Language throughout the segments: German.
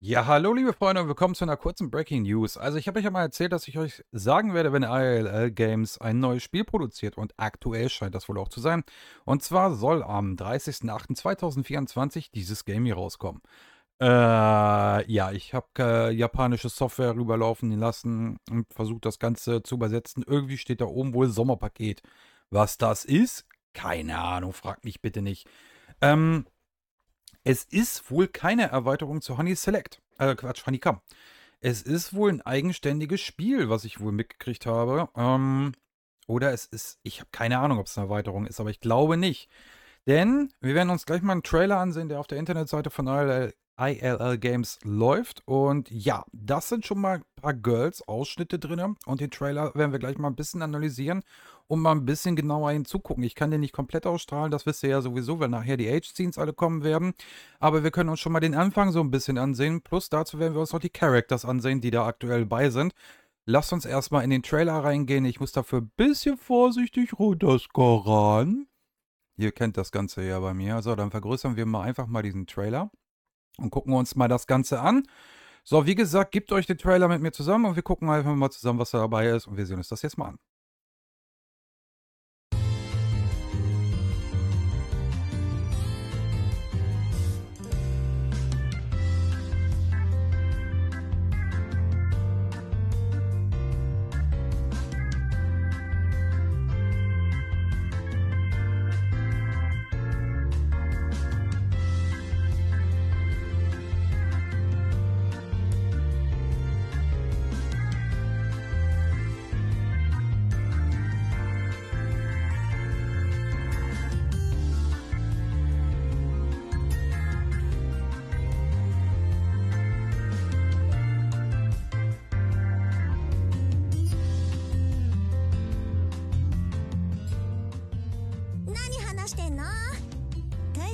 Ja, hallo liebe Freunde und willkommen zu einer kurzen Breaking News. Also ich habe euch ja mal erzählt, dass ich euch sagen werde, wenn ILL Games ein neues Spiel produziert und aktuell scheint das wohl auch zu sein. Und zwar soll am 30.08.2024 dieses Game hier rauskommen. Äh, ja, ich habe äh, japanische Software rüberlaufen lassen und versucht das Ganze zu übersetzen. Irgendwie steht da oben wohl Sommerpaket. Was das ist? Keine Ahnung, fragt mich bitte nicht. Ähm, es ist wohl keine Erweiterung zu Honey Select. Äh, Quatsch, Honeycomb. Es ist wohl ein eigenständiges Spiel, was ich wohl mitgekriegt habe. Ähm, oder es ist, ich habe keine Ahnung, ob es eine Erweiterung ist, aber ich glaube nicht. Denn wir werden uns gleich mal einen Trailer ansehen, der auf der Internetseite von ILL, ILL Games läuft. Und ja, das sind schon mal ein paar Girls-Ausschnitte drin. Und den Trailer werden wir gleich mal ein bisschen analysieren um mal ein bisschen genauer hinzugucken. Ich kann den nicht komplett ausstrahlen, das wisst ihr ja sowieso, weil nachher die Age-Scenes alle kommen werden. Aber wir können uns schon mal den Anfang so ein bisschen ansehen. Plus dazu werden wir uns noch die Characters ansehen, die da aktuell bei sind. Lasst uns erstmal in den Trailer reingehen. Ich muss dafür ein bisschen vorsichtig runterscoren. Ihr kennt das Ganze ja bei mir. So, dann vergrößern wir mal einfach mal diesen Trailer und gucken uns mal das Ganze an. So, wie gesagt, gebt euch den Trailer mit mir zusammen und wir gucken einfach mal zusammen, was da dabei ist und wir sehen uns das jetzt mal an.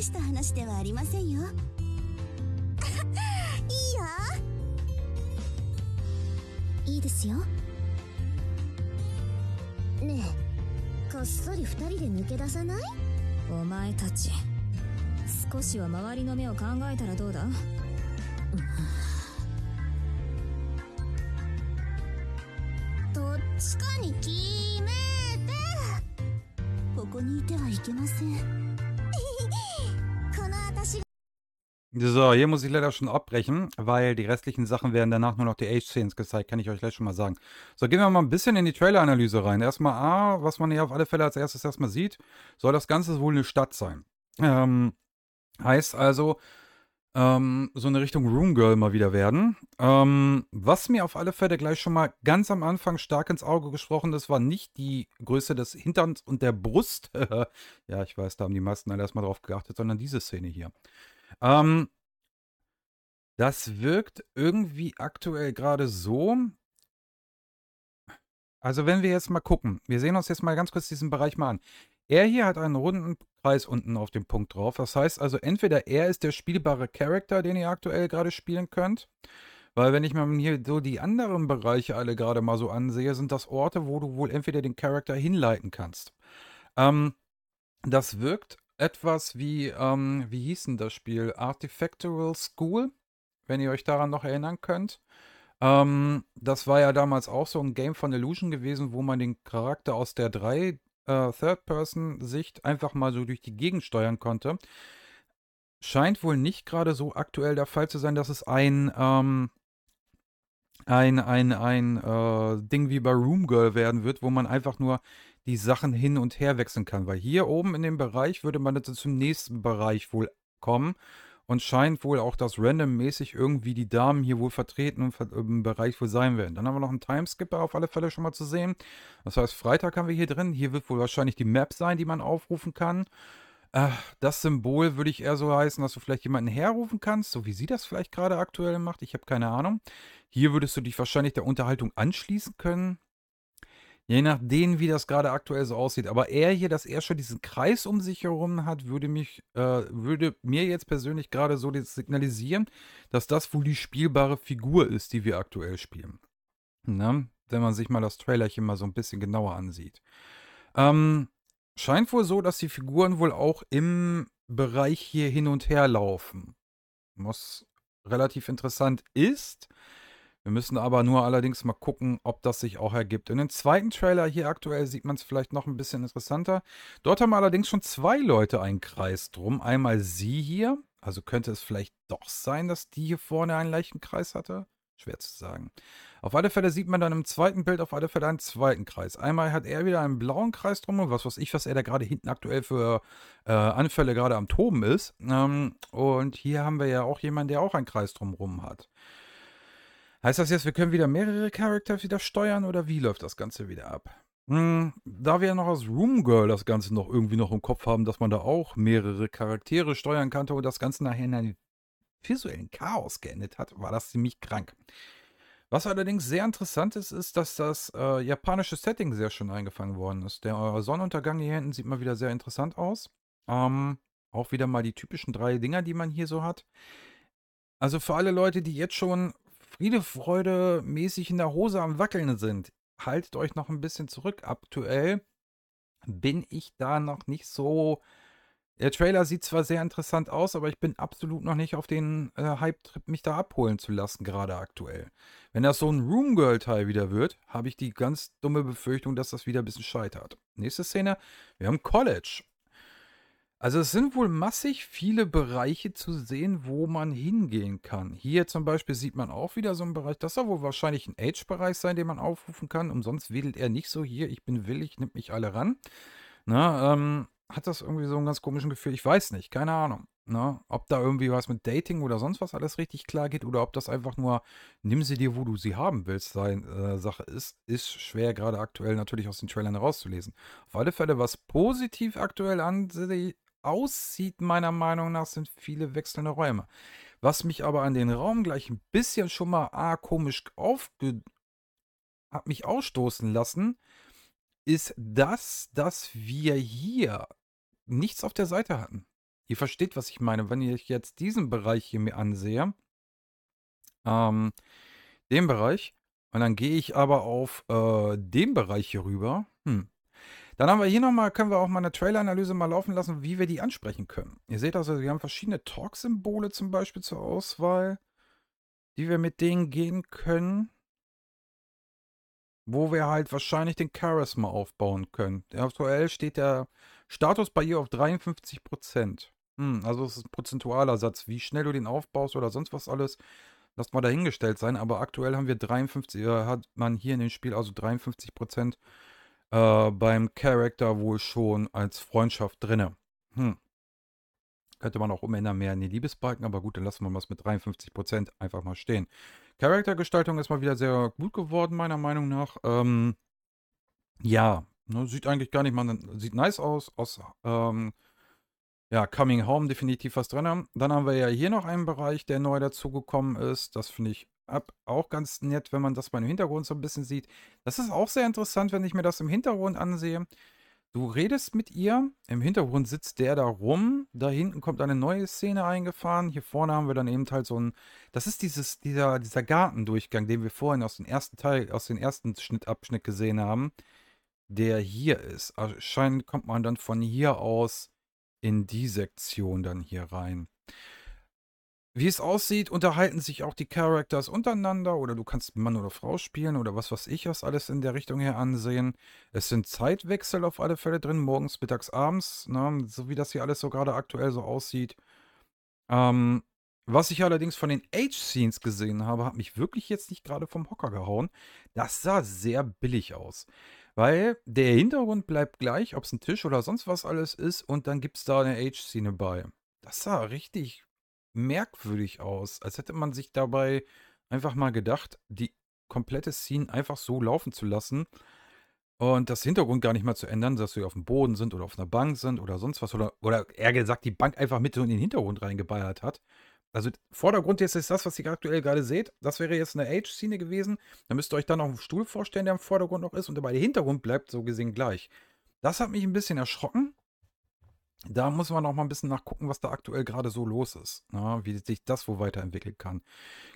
した話ではありませんよ いいよいいですよねえこっそり2人で抜け出さないお前たち少しは周りの目を考えたらどうだ どっちかに決めてここにいてはいけません So, hier muss ich leider schon abbrechen, weil die restlichen Sachen werden danach nur noch die Age-Scenes gezeigt, kann ich euch gleich schon mal sagen. So, gehen wir mal ein bisschen in die Trailer-Analyse rein. Erstmal A, was man hier auf alle Fälle als erstes erstmal sieht, soll das Ganze wohl eine Stadt sein. Ähm, heißt also, ähm, so eine Richtung Room Girl mal wieder werden. Ähm, was mir auf alle Fälle gleich schon mal ganz am Anfang stark ins Auge gesprochen ist, war nicht die Größe des Hinterns und der Brust. ja, ich weiß, da haben die meisten alle erstmal drauf geachtet, sondern diese Szene hier. Ähm, das wirkt irgendwie aktuell gerade so. Also wenn wir jetzt mal gucken, wir sehen uns jetzt mal ganz kurz diesen Bereich mal an. Er hier hat einen runden Kreis unten auf dem Punkt drauf. Das heißt also, entweder er ist der spielbare Charakter, den ihr aktuell gerade spielen könnt. Weil wenn ich mir hier so die anderen Bereiche alle gerade mal so ansehe, sind das Orte, wo du wohl entweder den Charakter hinleiten kannst. Ähm, das wirkt etwas wie, ähm, wie hieß denn das Spiel? Artifactual School, wenn ihr euch daran noch erinnern könnt. Ähm, das war ja damals auch so ein Game von Illusion gewesen, wo man den Charakter aus der 3 äh, Third-Person-Sicht einfach mal so durch die Gegend steuern konnte. Scheint wohl nicht gerade so aktuell der Fall zu sein, dass es ein ähm, ein, ein, ein äh, Ding wie bei Room Girl werden wird, wo man einfach nur die Sachen hin und her wechseln kann. Weil hier oben in dem Bereich würde man jetzt zum nächsten Bereich wohl kommen. Und scheint wohl auch, dass randommäßig irgendwie die Damen hier wohl vertreten und im Bereich wohl sein werden. Dann haben wir noch einen Timeskipper auf alle Fälle schon mal zu sehen. Das heißt, Freitag haben wir hier drin. Hier wird wohl wahrscheinlich die Map sein, die man aufrufen kann. Äh, das Symbol würde ich eher so heißen, dass du vielleicht jemanden herrufen kannst, so wie sie das vielleicht gerade aktuell macht. Ich habe keine Ahnung. Hier würdest du dich wahrscheinlich der Unterhaltung anschließen können. Je nachdem, wie das gerade aktuell so aussieht. Aber er hier, dass er schon diesen Kreis um sich herum hat, würde mich, äh, würde mir jetzt persönlich gerade so signalisieren, dass das wohl die spielbare Figur ist, die wir aktuell spielen. Ne? Wenn man sich mal das Trailerchen mal so ein bisschen genauer ansieht. Ähm, Scheint wohl so, dass die Figuren wohl auch im Bereich hier hin und her laufen. Was relativ interessant ist. Wir müssen aber nur allerdings mal gucken, ob das sich auch ergibt. In dem zweiten Trailer hier aktuell sieht man es vielleicht noch ein bisschen interessanter. Dort haben allerdings schon zwei Leute einen Kreis drum. Einmal sie hier. Also könnte es vielleicht doch sein, dass die hier vorne einen Leichenkreis hatte. Schwer zu sagen. Auf alle Fälle sieht man dann im zweiten Bild auf alle Fälle einen zweiten Kreis. Einmal hat er wieder einen blauen Kreis drum und was weiß ich, was er da gerade hinten aktuell für äh, Anfälle gerade am Toben ist. Ähm, und hier haben wir ja auch jemanden, der auch einen Kreis drumrum hat. Heißt das jetzt, wir können wieder mehrere Charakter wieder steuern oder wie läuft das Ganze wieder ab? Hm, da wir ja noch aus Room Girl das Ganze noch irgendwie noch im Kopf haben, dass man da auch mehrere Charaktere steuern kann und das Ganze nachher in eine visuellen Chaos geendet hat, war das ziemlich krank. Was allerdings sehr interessant ist, ist, dass das äh, japanische Setting sehr schön eingefangen worden ist. Der äh, Sonnenuntergang hier hinten sieht mal wieder sehr interessant aus. Ähm, auch wieder mal die typischen drei Dinger, die man hier so hat. Also für alle Leute, die jetzt schon Friede, Freude mäßig in der Hose am Wackeln sind, haltet euch noch ein bisschen zurück. Aktuell bin ich da noch nicht so der Trailer sieht zwar sehr interessant aus, aber ich bin absolut noch nicht auf den äh, Hype-Trip, mich da abholen zu lassen, gerade aktuell. Wenn das so ein Roomgirl-Teil wieder wird, habe ich die ganz dumme Befürchtung, dass das wieder ein bisschen scheitert. Nächste Szene, wir haben College. Also es sind wohl massig viele Bereiche zu sehen, wo man hingehen kann. Hier zum Beispiel sieht man auch wieder so einen Bereich. Das soll wohl wahrscheinlich ein Age-Bereich sein, den man aufrufen kann. Umsonst wedelt er nicht so hier, ich bin willig, nimmt mich alle ran. Na, ähm, hat das irgendwie so ein ganz komischen Gefühl. Ich weiß nicht, keine Ahnung. Ne? Ob da irgendwie was mit Dating oder sonst was alles richtig klar geht oder ob das einfach nur nimm sie dir, wo du sie haben willst, sein äh, Sache ist, ist schwer gerade aktuell natürlich aus den Trailern herauszulesen. Auf alle Fälle, was positiv aktuell ansehe, aussieht, meiner Meinung nach, sind viele wechselnde Räume. Was mich aber an den Raum gleich ein bisschen schon mal ah, komisch aufge... hat mich ausstoßen lassen, ist das, dass wir hier nichts auf der Seite hatten. Ihr versteht, was ich meine. Wenn ich jetzt diesen Bereich hier mir ansehe, ähm, den Bereich, und dann gehe ich aber auf äh, den Bereich hier rüber, hm. Dann haben wir hier nochmal, können wir auch mal eine Trailer-Analyse mal laufen lassen, wie wir die ansprechen können. Ihr seht also, wir haben verschiedene Talk-Symbole zum Beispiel zur Auswahl, die wir mit denen gehen können wo wir halt wahrscheinlich den Charisma aufbauen können. Aktuell steht der Status bei ihr auf 53 Prozent. Hm, also es ist ein prozentualer Satz. Wie schnell du den aufbaust oder sonst was alles, lass mal dahingestellt sein. Aber aktuell haben wir 53, äh, hat man hier in dem Spiel also 53 äh, beim Charakter wohl schon als Freundschaft drin. Hm. Könnte man auch umändern mehr in die Liebesbalken, aber gut, dann lassen wir was mit 53 einfach mal stehen. Charaktergestaltung ist mal wieder sehr gut geworden, meiner Meinung nach. Ähm, ja, ne, sieht eigentlich gar nicht mal, sieht nice aus. aus ähm, ja, Coming Home definitiv was drin. Haben. Dann haben wir ja hier noch einen Bereich, der neu dazugekommen ist. Das finde ich ab, auch ganz nett, wenn man das mal im Hintergrund so ein bisschen sieht. Das ist auch sehr interessant, wenn ich mir das im Hintergrund ansehe. Du redest mit ihr, im Hintergrund sitzt der da rum, da hinten kommt eine neue Szene eingefahren, hier vorne haben wir dann eben halt so ein, das ist dieses, dieser, dieser Gartendurchgang, den wir vorhin aus dem ersten Teil, aus dem ersten Schnittabschnitt gesehen haben, der hier ist. Anscheinend kommt man dann von hier aus in die Sektion dann hier rein. Wie es aussieht, unterhalten sich auch die Characters untereinander oder du kannst Mann oder Frau spielen oder was weiß ich, was alles in der Richtung her ansehen. Es sind Zeitwechsel auf alle Fälle drin, morgens, mittags, abends, ne? so wie das hier alles so gerade aktuell so aussieht. Ähm, was ich allerdings von den Age-Scenes gesehen habe, hat mich wirklich jetzt nicht gerade vom Hocker gehauen. Das sah sehr billig aus. Weil der Hintergrund bleibt gleich, ob es ein Tisch oder sonst was alles ist, und dann gibt es da eine Age-Szene bei. Das sah richtig merkwürdig aus, als hätte man sich dabei einfach mal gedacht, die komplette Scene einfach so laufen zu lassen und das Hintergrund gar nicht mal zu ändern, dass wir auf dem Boden sind oder auf einer Bank sind oder sonst was oder, oder eher gesagt, die Bank einfach mit so in den Hintergrund reingeballert hat. Also Vordergrund jetzt ist das, was ihr aktuell gerade seht. Das wäre jetzt eine Age-Szene gewesen. Da müsst ihr euch dann noch einen Stuhl vorstellen, der im Vordergrund noch ist und dabei der Hintergrund bleibt so gesehen gleich. Das hat mich ein bisschen erschrocken da muss man auch mal ein bisschen nachgucken, was da aktuell gerade so los ist. Na, ne? wie sich das wo weiterentwickeln kann.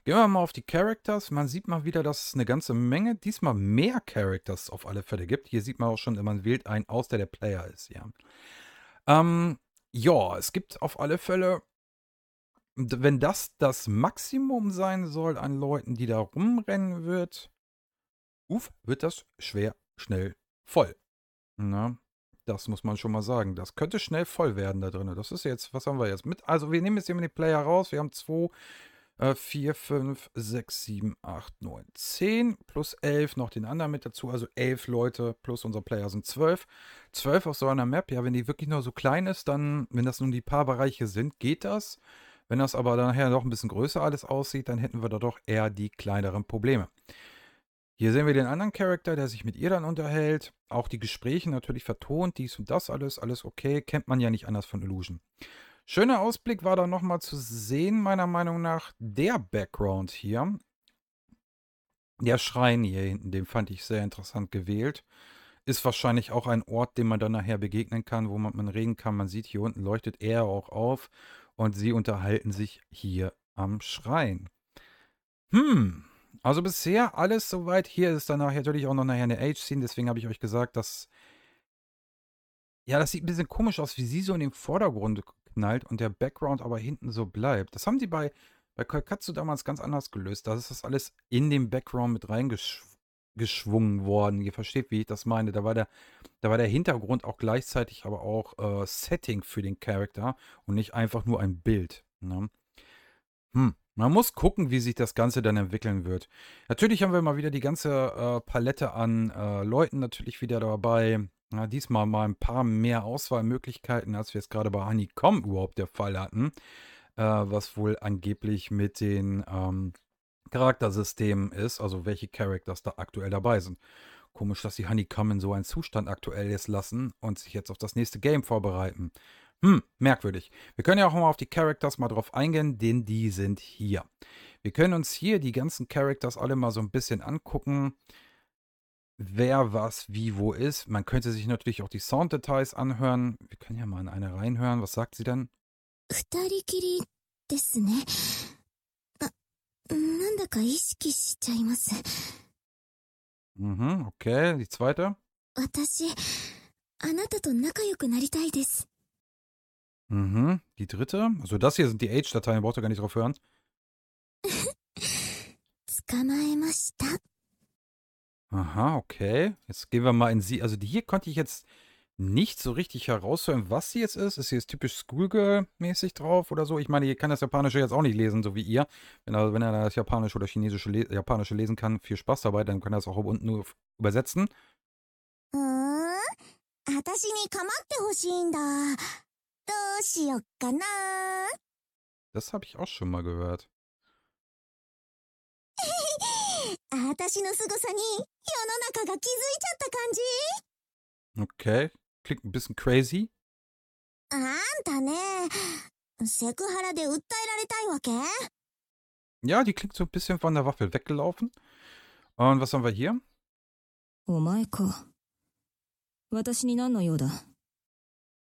Gehen wir mal auf die Characters. Man sieht mal wieder, dass es eine ganze Menge, diesmal mehr Characters auf alle Fälle gibt. Hier sieht man auch schon, man wählt einen aus, der der Player ist. Ja, ähm, ja es gibt auf alle Fälle, wenn das das Maximum sein soll an Leuten, die da rumrennen wird, uff, wird das schwer schnell voll. Na, ne? Das muss man schon mal sagen. Das könnte schnell voll werden da drin. Das ist jetzt, was haben wir jetzt? Mit, also wir nehmen jetzt hier mal den Player raus. Wir haben 2, 4, 5, 6, 7, 8, 9, 10 plus 11 noch den anderen mit dazu. Also 11 Leute plus unser Player sind 12. 12 auf so einer Map. Ja, wenn die wirklich nur so klein ist, dann, wenn das nun die paar Bereiche sind, geht das. Wenn das aber nachher noch ein bisschen größer alles aussieht, dann hätten wir da doch eher die kleineren Probleme. Hier sehen wir den anderen Charakter, der sich mit ihr dann unterhält. Auch die Gespräche natürlich vertont, dies und das alles, alles okay. Kennt man ja nicht anders von Illusion. Schöner Ausblick war da nochmal zu sehen, meiner Meinung nach, der Background hier. Der Schrein hier hinten, den fand ich sehr interessant gewählt. Ist wahrscheinlich auch ein Ort, dem man dann nachher begegnen kann, wo man, man reden kann. Man sieht, hier unten leuchtet er auch auf und sie unterhalten sich hier am Schrein. Hm, also bisher alles soweit. Hier ist danach natürlich auch noch nachher eine Age-Scene, deswegen habe ich euch gesagt, dass. Ja, das sieht ein bisschen komisch aus, wie sie so in den Vordergrund knallt und der Background aber hinten so bleibt. Das haben sie bei, bei Kalkatsu damals ganz anders gelöst. Da ist das alles in den Background mit reingeschwungen worden. Ihr versteht, wie ich das meine. Da war der, da war der Hintergrund auch gleichzeitig aber auch äh, Setting für den Charakter und nicht einfach nur ein Bild. Ne? Hm. Man muss gucken, wie sich das Ganze dann entwickeln wird. Natürlich haben wir mal wieder die ganze äh, Palette an äh, Leuten natürlich wieder dabei. Na, diesmal mal ein paar mehr Auswahlmöglichkeiten, als wir es gerade bei Honeycomb überhaupt der Fall hatten. Äh, was wohl angeblich mit den ähm, Charaktersystemen ist, also welche Characters da aktuell dabei sind. Komisch, dass die Honeycomb in so einen Zustand aktuell jetzt lassen und sich jetzt auf das nächste Game vorbereiten. Hm, merkwürdig. Wir können ja auch mal auf die Characters mal drauf eingehen, denn die sind hier. Wir können uns hier die ganzen Characters alle mal so ein bisschen angucken, wer was wie wo ist. Man könnte sich natürlich auch die Sounddetails anhören. Wir können ja mal in eine reinhören. Was sagt sie denn? なんだか意識しちゃいます。Mhm, ne. ah, okay, die zweite. 私、あなたと仲良くなりたいです。Mhm, die dritte. Also das hier sind die Age-Dateien, braucht ihr gar nicht drauf hören. Aha, okay. Jetzt gehen wir mal in sie. Also die hier konnte ich jetzt nicht so richtig heraushören, was sie jetzt ist. Ist sie jetzt typisch Schoolgirl-mäßig drauf oder so? Ich meine, ihr kann das Japanische jetzt auch nicht lesen, so wie ihr. Wenn er, wenn er das Japanische oder Chinesische Le Japanische lesen kann, viel Spaß dabei, dann kann er das auch unten nur übersetzen. うーん私に構ってほしいんだ äh? Das habe ich auch schon mal gehört. Okay, klingt ein bisschen crazy. Ja, die klingt so ein bisschen von der Waffe weggelaufen. Und was haben wir hier? お前か。私に何の用だ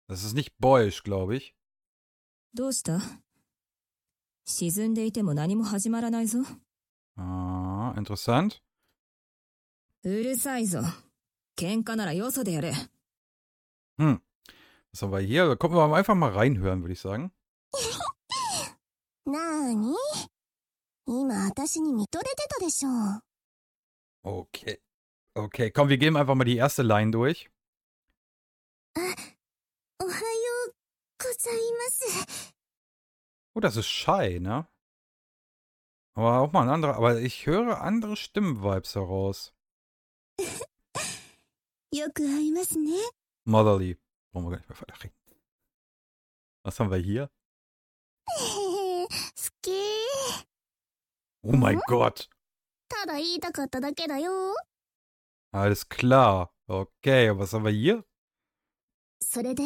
das ist nicht boyisch, glaube ich. Ah, interessant. Hm, Was haben wir hier? Da kommen wir einfach mal reinhören, würde ich sagen. Okay, Okay, komm, wir gehen einfach mal die erste Line durch. Ah. Oh, das ist Shai, ne? Aber auch mal ein anderer. Aber ich höre andere Stimmenvibes heraus. Ne? Motherly. Brauchen wir gar nicht mehr weiterreden. Was haben wir hier? Oh mein hm? Gott. Alles klar. Okay, was haben wir hier? それで、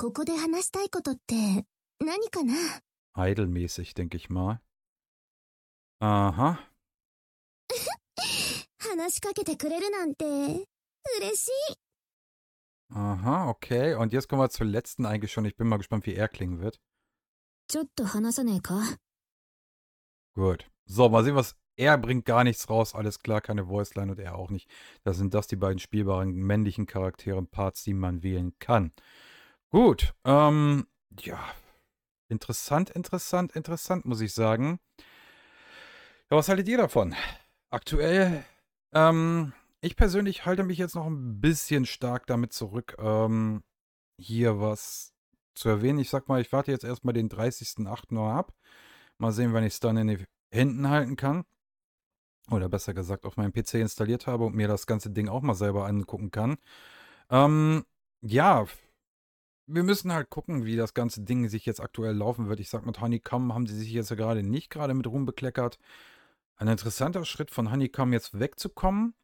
ここで話したいことって何かな Heidelmäßig, denke ich mal. Aha. Aha, okay. Und jetzt kommen wir zur letzten eigentlich schon. Ich bin mal gespannt, wie er klingen wird. Gut. So, mal sehen, was er bringt gar nichts raus. Alles klar, keine Voiceline und er auch nicht. Das sind das die beiden spielbaren männlichen Charaktere und Parts, die man wählen kann. Gut. Ähm, ja. Interessant, interessant, interessant, muss ich sagen. Ja, was haltet ihr davon? Aktuell, ähm, ich persönlich halte mich jetzt noch ein bisschen stark damit zurück, ähm, hier was zu erwähnen. Ich sag mal, ich warte jetzt erstmal den 30.08. noch ab. Mal sehen, wann ich es dann in den Händen halten kann. Oder besser gesagt, auf meinem PC installiert habe und mir das ganze Ding auch mal selber angucken kann. Ähm, ja, wir müssen halt gucken, wie das ganze Ding sich jetzt aktuell laufen wird. Ich sag, mit Honeycomb haben sie sich jetzt ja gerade nicht gerade mit Ruhm bekleckert. Ein interessanter Schritt von Honeycomb jetzt wegzukommen.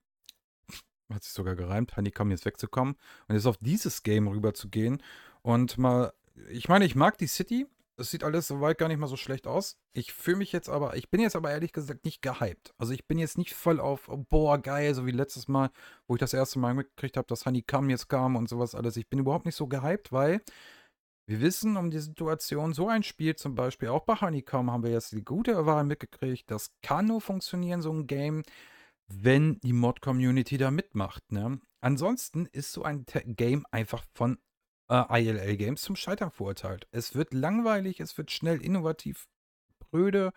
Hat sich sogar gereimt, Honeycomb jetzt wegzukommen und jetzt auf dieses Game rüberzugehen und mal. Ich meine, ich mag die City, es sieht alles soweit gar nicht mal so schlecht aus. Ich fühle mich jetzt aber, ich bin jetzt aber ehrlich gesagt nicht gehypt. Also ich bin jetzt nicht voll auf, oh, boah, geil, so wie letztes Mal, wo ich das erste Mal mitgekriegt habe, dass Honeycomb jetzt kam und sowas alles. Ich bin überhaupt nicht so gehypt, weil wir wissen um die Situation, so ein Spiel zum Beispiel, auch bei Honeycomb haben wir jetzt die gute Wahl mitgekriegt, das kann nur funktionieren, so ein Game, wenn die Mod-Community da mitmacht. Ne? Ansonsten ist so ein Game einfach von äh, ILL-Games zum Scheitern verurteilt. Es wird langweilig, es wird schnell innovativ, bröde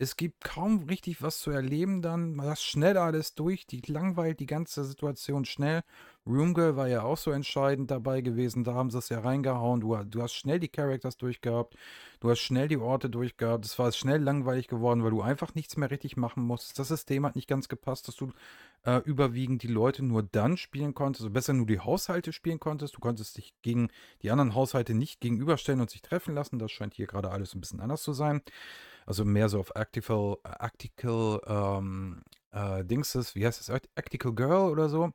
es gibt kaum richtig was zu erleben dann. Man das schnell alles durch, die langweilt die ganze Situation schnell. Roomgirl war ja auch so entscheidend dabei gewesen, da haben sie es ja reingehauen. Du, du hast schnell die Characters durchgehabt, du hast schnell die Orte durchgehabt. Es war schnell langweilig geworden, weil du einfach nichts mehr richtig machen musst. Das System hat nicht ganz gepasst, dass du äh, überwiegend die Leute nur dann spielen konntest, oder also besser nur die Haushalte spielen konntest. Du konntest dich gegen die anderen Haushalte nicht gegenüberstellen und sich treffen lassen. Das scheint hier gerade alles ein bisschen anders zu sein also mehr so auf Actical, Actical ähm, äh, Dings ist, wie heißt das, Actical Girl oder so.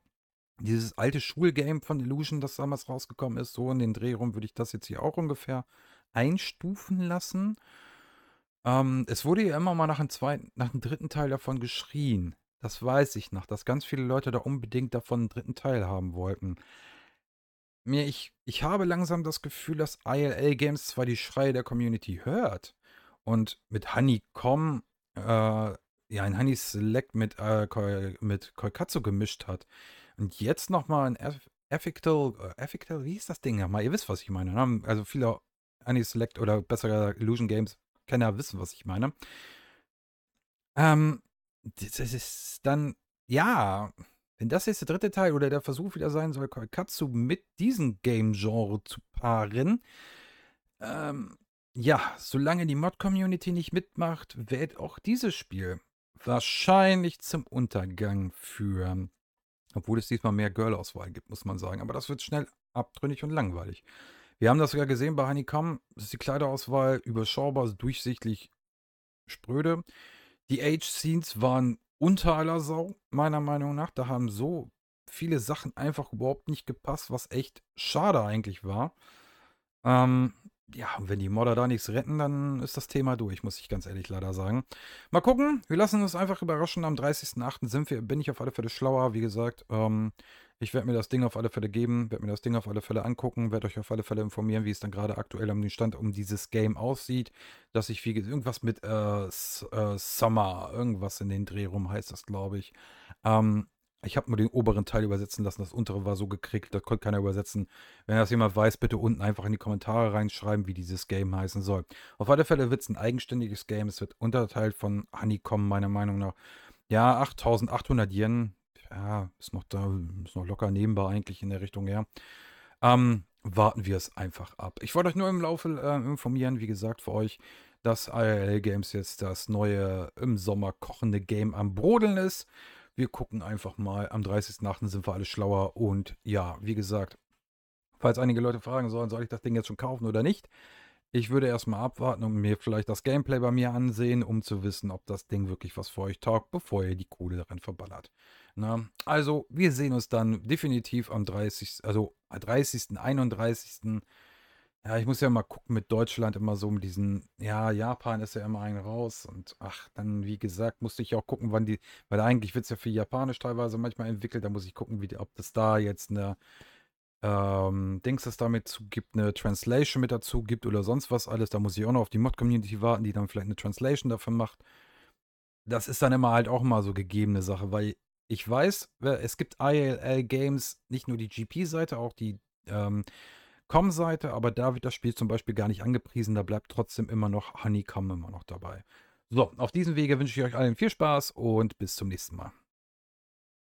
Dieses alte Schulgame von Illusion, das damals rausgekommen ist, so in den Dreh rum würde ich das jetzt hier auch ungefähr einstufen lassen. Ähm, es wurde ja immer mal nach einem zweiten, nach dem dritten Teil davon geschrien. Das weiß ich noch, dass ganz viele Leute da unbedingt davon einen dritten Teil haben wollten. Mir, ich, ich habe langsam das Gefühl, dass ILL Games zwar die Schreie der Community hört, und mit Honeycomb, äh, ja, ein Honey Select mit, äh, Koi, mit Koikatsu gemischt hat. Und jetzt nochmal ein Effectal äh, Effictal, wie ist das Ding nochmal? Ihr wisst, was ich meine. Ne? Also viele Honey Select oder besser Illusion Games Kenner wissen, was ich meine. Ähm, das ist dann, ja, wenn das jetzt der dritte Teil oder der Versuch wieder sein soll, Koikatsu mit diesem Game-Genre zu paaren, ähm, ja, solange die Mod-Community nicht mitmacht, wird auch dieses Spiel wahrscheinlich zum Untergang führen. Obwohl es diesmal mehr Girl-Auswahl gibt, muss man sagen. Aber das wird schnell abtrünnig und langweilig. Wir haben das sogar gesehen bei Honeycomb. ist die Kleiderauswahl überschaubar, durchsichtig spröde. Die Age-Scenes waren unter aller Sau, meiner Meinung nach. Da haben so viele Sachen einfach überhaupt nicht gepasst, was echt schade eigentlich war. Ähm, ja, und wenn die Modder da nichts retten, dann ist das Thema durch, muss ich ganz ehrlich leider sagen. Mal gucken, wir lassen uns einfach überraschen. Am 30.08. sind wir, bin ich auf alle Fälle schlauer, wie gesagt. Ähm, ich werde mir das Ding auf alle Fälle geben, werde mir das Ding auf alle Fälle angucken, werde euch auf alle Fälle informieren, wie es dann gerade aktuell am Stand um dieses Game aussieht. Dass ich wie gesagt, irgendwas mit äh, äh, Summer, irgendwas in den Dreh rum heißt das, glaube ich. Ähm, ich habe nur den oberen Teil übersetzen lassen, das untere war so gekriegt, das konnte keiner übersetzen. Wenn das jemand weiß, bitte unten einfach in die Kommentare reinschreiben, wie dieses Game heißen soll. Auf alle Fälle wird es ein eigenständiges Game, es wird unterteilt von Honeycomb, meiner Meinung nach. Ja, 8800 Yen, ja, ist noch da, ist noch locker nebenbar eigentlich in der Richtung her. Ähm, warten wir es einfach ab. Ich wollte euch nur im Laufe äh, informieren, wie gesagt, für euch, dass IRL Games jetzt das neue im Sommer kochende Game am Brodeln ist. Wir gucken einfach mal. Am 30.08. sind wir alle schlauer. Und ja, wie gesagt, falls einige Leute fragen sollen, soll ich das Ding jetzt schon kaufen oder nicht? Ich würde erstmal abwarten und mir vielleicht das Gameplay bei mir ansehen, um zu wissen, ob das Ding wirklich was für euch taugt, bevor ihr die Kohle darin verballert. Na, also, wir sehen uns dann definitiv am 30. also 30., 31. Ja, ich muss ja mal gucken mit Deutschland immer so mit diesen, ja, Japan ist ja immer ein raus und ach, dann wie gesagt, musste ich auch gucken, wann die, weil eigentlich wird es ja für Japanisch teilweise manchmal entwickelt, da muss ich gucken, wie, die- ob das da jetzt eine ähm, Dings es damit zu gibt, eine Translation mit dazu gibt oder sonst was alles. Da muss ich auch noch auf die Mod-Community warten, die dann vielleicht eine Translation dafür macht. Das ist dann immer halt auch mal so gegebene Sache, weil ich weiß, es gibt ILL Games, nicht nur die GP-Seite, auch die ähm, Com-Seite, aber da wird das Spiel zum Beispiel gar nicht angepriesen. Da bleibt trotzdem immer noch Honeycomb immer noch dabei. So, auf diesem Wege wünsche ich euch allen viel Spaß und bis zum nächsten Mal.